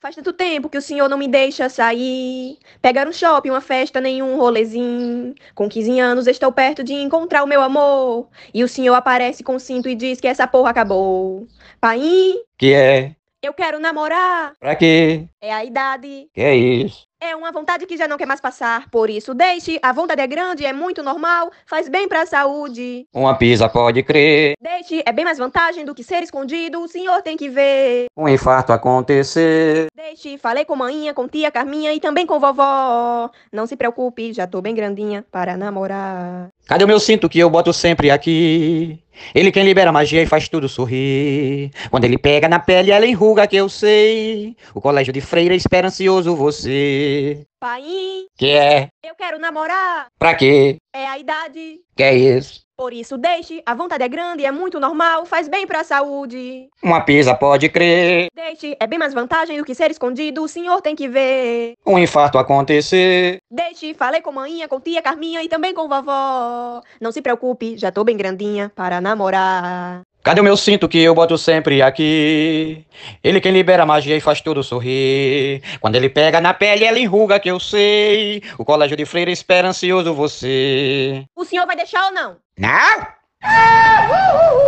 Faz tanto tempo que o senhor não me deixa sair. Pegar um shopping, uma festa, nenhum rolezinho. Com 15 anos estou perto de encontrar o meu amor. E o senhor aparece com cinto e diz que essa porra acabou. Pai? Que é? Eu quero namorar. Pra quê? É a idade. Que é isso? É uma vontade que já não quer mais passar, por isso deixe. A vontade é grande, é muito normal, faz bem para a saúde. Uma pisa pode crer. Deixe, é bem mais vantagem do que ser escondido, o senhor tem que ver. Um infarto acontecer. Deixe, falei com maninha, com tia Carminha e também com vovó. Não se preocupe, já tô bem grandinha para namorar. Cadê o meu cinto que eu boto sempre aqui? Ele quem libera magia e faz tudo sorrir. Quando ele pega na pele, ela enruga que eu sei. O colégio de freira espera ansioso você. Pai. Que é? Eu quero namorar. Pra quê? É a idade. Que é isso? Por isso, deixe. A vontade é grande, é muito normal, faz bem pra saúde. Uma pizza pode crer. Deixe, é bem mais vantagem do que ser escondido, o senhor tem que ver. Um infarto acontecer. Deixe, falei com maninha, com tia Carminha e também com vovó. Não se preocupe, já tô bem grandinha para namorar. Cadê o meu cinto que eu boto sempre aqui? Ele quem libera a magia e faz tudo sorrir. Quando ele pega na pele, ela enruga que eu sei. O colégio de freira espera ansioso você. O senhor vai deixar ou não? Não! Ah, uh, uh, uh.